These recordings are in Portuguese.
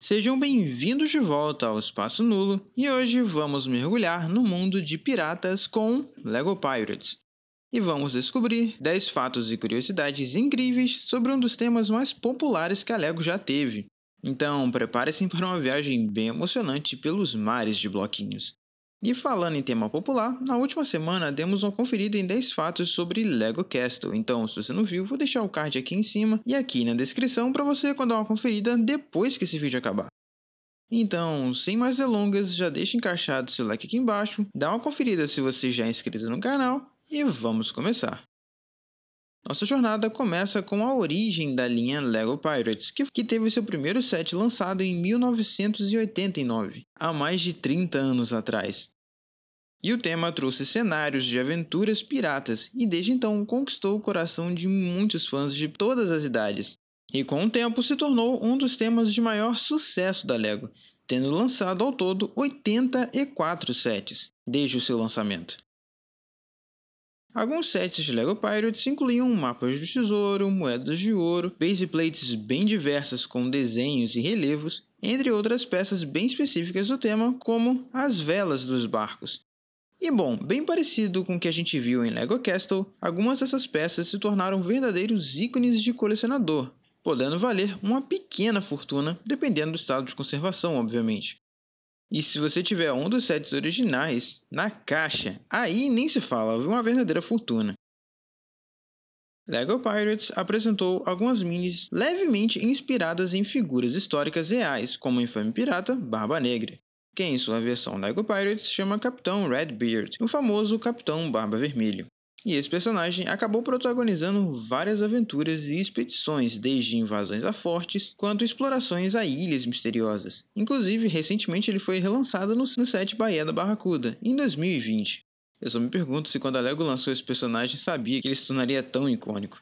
Sejam bem-vindos de volta ao Espaço Nulo e hoje vamos mergulhar no mundo de piratas com Lego Pirates. E vamos descobrir 10 fatos e curiosidades incríveis sobre um dos temas mais populares que a Lego já teve. Então, prepare-se para uma viagem bem emocionante pelos mares de bloquinhos. E falando em tema popular, na última semana demos uma conferida em 10 fatos sobre Lego Castle. Então, se você não viu, vou deixar o card aqui em cima e aqui na descrição para você quando dar uma conferida depois que esse vídeo acabar. Então, sem mais delongas, já deixa encaixado seu like aqui embaixo, dá uma conferida se você já é inscrito no canal e vamos começar. Nossa jornada começa com a origem da linha LEGO Pirates, que teve seu primeiro set lançado em 1989, há mais de 30 anos atrás. E o tema trouxe cenários de aventuras piratas e desde então conquistou o coração de muitos fãs de todas as idades. E com o tempo se tornou um dos temas de maior sucesso da LEGO, tendo lançado ao todo 84 sets desde o seu lançamento. Alguns sets de LEGO Pirates incluíam mapas do tesouro, moedas de ouro, base plates bem diversas com desenhos e relevos, entre outras peças bem específicas do tema, como as velas dos barcos. E bom, bem parecido com o que a gente viu em LEGO Castle, algumas dessas peças se tornaram verdadeiros ícones de colecionador, podendo valer uma pequena fortuna, dependendo do estado de conservação, obviamente. E se você tiver um dos sets originais na caixa, aí nem se fala, uma verdadeira fortuna. Lego Pirates apresentou algumas minis levemente inspiradas em figuras históricas reais, como o infame pirata Barba Negra, que em sua versão Lego Pirates chama Capitão Redbeard, o famoso Capitão Barba Vermelho e esse personagem acabou protagonizando várias aventuras e expedições, desde invasões a fortes quanto explorações a ilhas misteriosas. Inclusive, recentemente ele foi relançado no, no set Bahia da Barracuda, em 2020. Eu só me pergunto se quando a Lego lançou esse personagem sabia que ele se tornaria tão icônico.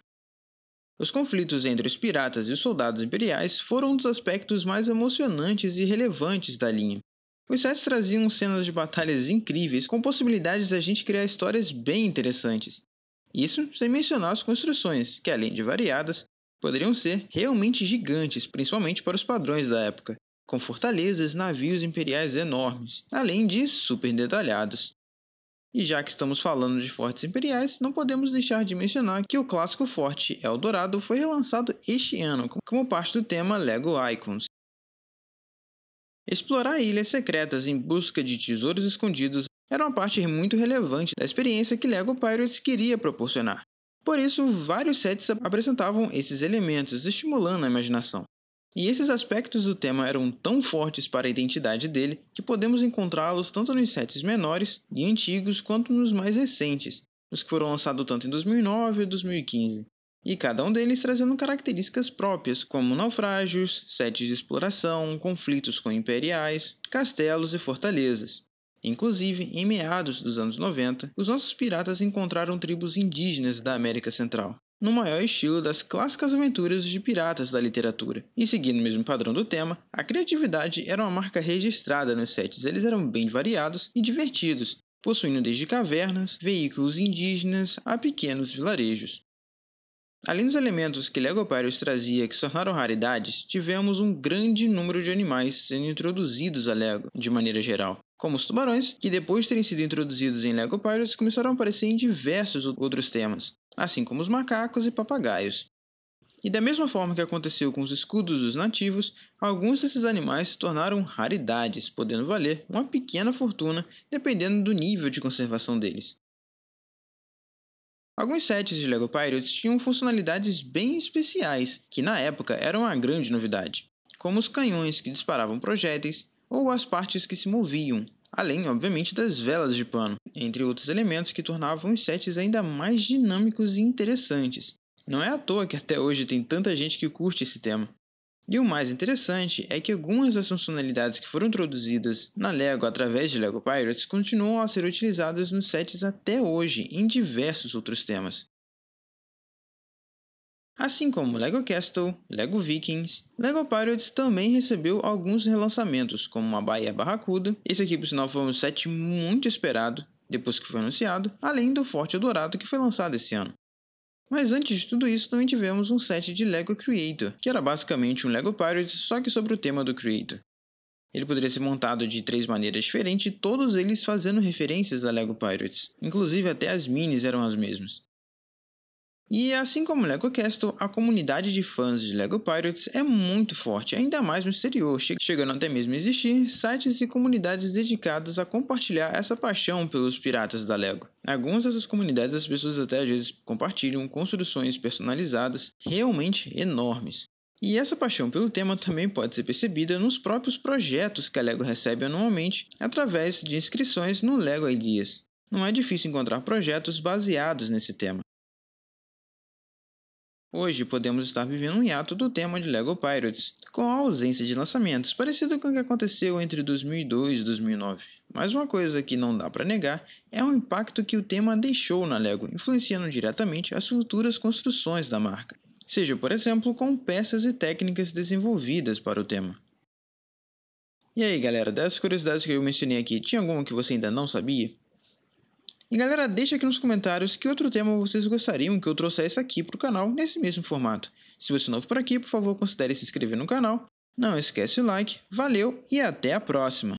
Os conflitos entre os piratas e os soldados imperiais foram um dos aspectos mais emocionantes e relevantes da linha, os sites traziam cenas de batalhas incríveis, com possibilidades da gente criar histórias bem interessantes. Isso sem mencionar as construções, que além de variadas, poderiam ser realmente gigantes, principalmente para os padrões da época, com fortalezas, navios imperiais enormes, além de super detalhados. E já que estamos falando de fortes imperiais, não podemos deixar de mencionar que o clássico forte Eldorado foi relançado este ano como parte do tema Lego Icons, Explorar ilhas secretas em busca de tesouros escondidos era uma parte muito relevante da experiência que Lego Pirates queria proporcionar. Por isso, vários sets apresentavam esses elementos, estimulando a imaginação. E esses aspectos do tema eram tão fortes para a identidade dele que podemos encontrá-los tanto nos sets menores e antigos quanto nos mais recentes, os que foram lançados tanto em 2009 e 2015 e cada um deles trazendo características próprias, como naufrágios, setes de exploração, conflitos com imperiais, castelos e fortalezas. Inclusive, em meados dos anos 90, os nossos piratas encontraram tribos indígenas da América Central, no maior estilo das clássicas aventuras de piratas da literatura. E seguindo o mesmo padrão do tema, a criatividade era uma marca registrada nos sets. Eles eram bem variados e divertidos, possuindo desde cavernas, veículos indígenas a pequenos vilarejos. Além dos elementos que Legoparius trazia que se tornaram raridades, tivemos um grande número de animais sendo introduzidos a Lego, de maneira geral, como os tubarões, que depois de terem sido introduzidos em Legoparius começaram a aparecer em diversos outros temas, assim como os macacos e papagaios. E da mesma forma que aconteceu com os escudos dos nativos, alguns desses animais se tornaram raridades, podendo valer uma pequena fortuna dependendo do nível de conservação deles. Alguns sets de LEGO Pirates tinham funcionalidades bem especiais, que na época eram uma grande novidade, como os canhões que disparavam projéteis ou as partes que se moviam, além, obviamente, das velas de pano, entre outros elementos que tornavam os sets ainda mais dinâmicos e interessantes. Não é à toa que até hoje tem tanta gente que curte esse tema. E o mais interessante é que algumas das funcionalidades que foram introduzidas na LEGO através de LEGO Pirates continuam a ser utilizadas nos sets até hoje em diversos outros temas. Assim como LEGO Castle, LEGO Vikings, LEGO Pirates também recebeu alguns relançamentos, como a Bahia Barracuda, esse aqui por sinal foi um set muito esperado depois que foi anunciado, além do Forte Dourado que foi lançado esse ano. Mas antes de tudo isso, também tivemos um set de LEGO Creator, que era basicamente um LEGO Pirates, só que sobre o tema do Creator. Ele poderia ser montado de três maneiras diferentes, todos eles fazendo referências a LEGO Pirates. Inclusive até as minis eram as mesmas. E assim como o LEGO Castle, a comunidade de fãs de LEGO Pirates é muito forte, ainda mais no exterior, chegando até mesmo a existir sites e comunidades dedicadas a compartilhar essa paixão pelos piratas da LEGO. Algumas dessas comunidades as pessoas até às vezes compartilham construções personalizadas realmente enormes. E essa paixão pelo tema também pode ser percebida nos próprios projetos que a LEGO recebe anualmente através de inscrições no LEGO Ideas. Não é difícil encontrar projetos baseados nesse tema. Hoje podemos estar vivendo um hiato do tema de LEGO Pirates, com a ausência de lançamentos, parecido com o que aconteceu entre 2002 e 2009. Mas uma coisa que não dá para negar é o impacto que o tema deixou na LEGO, influenciando diretamente as futuras construções da marca, seja por exemplo com peças e técnicas desenvolvidas para o tema. E aí galera, dessas curiosidades que eu mencionei aqui, tinha alguma que você ainda não sabia? E galera, deixa aqui nos comentários que outro tema vocês gostariam que eu trouxesse aqui para o canal nesse mesmo formato. Se você é novo por aqui, por favor, considere se inscrever no canal. Não esquece o like, valeu e até a próxima!